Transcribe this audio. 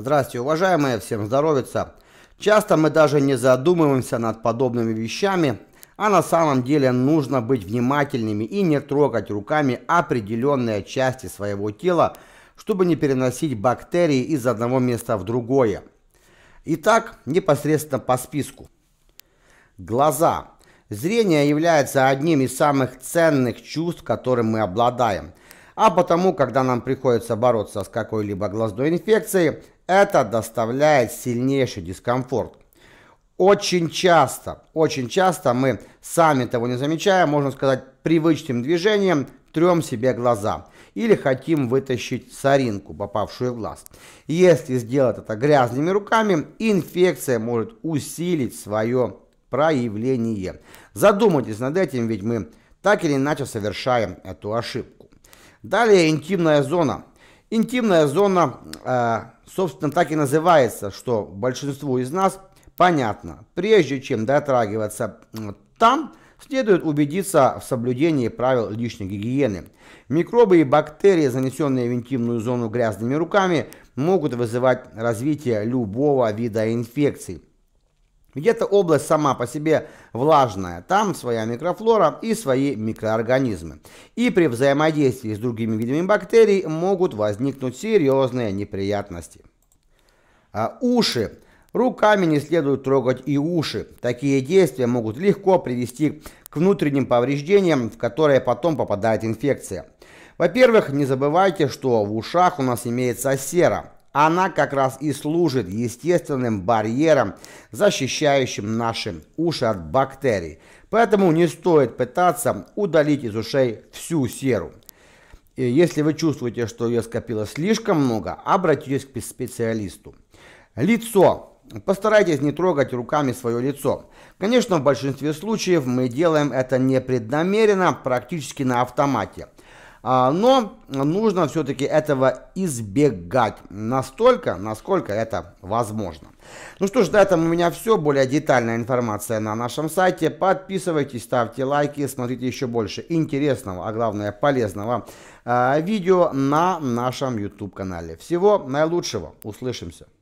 Здравствуйте, уважаемые, всем здоровится. Часто мы даже не задумываемся над подобными вещами, а на самом деле нужно быть внимательными и не трогать руками определенные части своего тела, чтобы не переносить бактерии из одного места в другое. Итак, непосредственно по списку. Глаза. Зрение является одним из самых ценных чувств, которым мы обладаем – а потому, когда нам приходится бороться с какой-либо глазной инфекцией, это доставляет сильнейший дискомфорт. Очень часто, очень часто мы, сами того не замечая, можно сказать, привычным движением трем себе глаза или хотим вытащить соринку, попавшую в глаз. Если сделать это грязными руками, инфекция может усилить свое проявление. Задумайтесь над этим, ведь мы так или иначе совершаем эту ошибку. Далее интимная зона. Интимная зона, э, собственно, так и называется, что большинству из нас понятно. Прежде чем дотрагиваться там, следует убедиться в соблюдении правил личной гигиены. Микробы и бактерии, занесенные в интимную зону грязными руками, могут вызывать развитие любого вида инфекций. Где-то область сама по себе влажная, там своя микрофлора и свои микроорганизмы. И при взаимодействии с другими видами бактерий могут возникнуть серьезные неприятности. А уши. Руками не следует трогать и уши. Такие действия могут легко привести к внутренним повреждениям, в которые потом попадает инфекция. Во-первых, не забывайте, что в ушах у нас имеется сера – она как раз и служит естественным барьером, защищающим наши уши от бактерий. Поэтому не стоит пытаться удалить из ушей всю серу. И если вы чувствуете, что ее скопилось слишком много, обратитесь к специалисту. Лицо. Постарайтесь не трогать руками свое лицо. Конечно, в большинстве случаев мы делаем это непреднамеренно, практически на автомате – а, но нужно все-таки этого избегать настолько, насколько это возможно. Ну что ж, на этом у меня все. Более детальная информация на нашем сайте. Подписывайтесь, ставьте лайки, смотрите еще больше интересного, а главное полезного а, видео на нашем YouTube-канале. Всего наилучшего. Услышимся.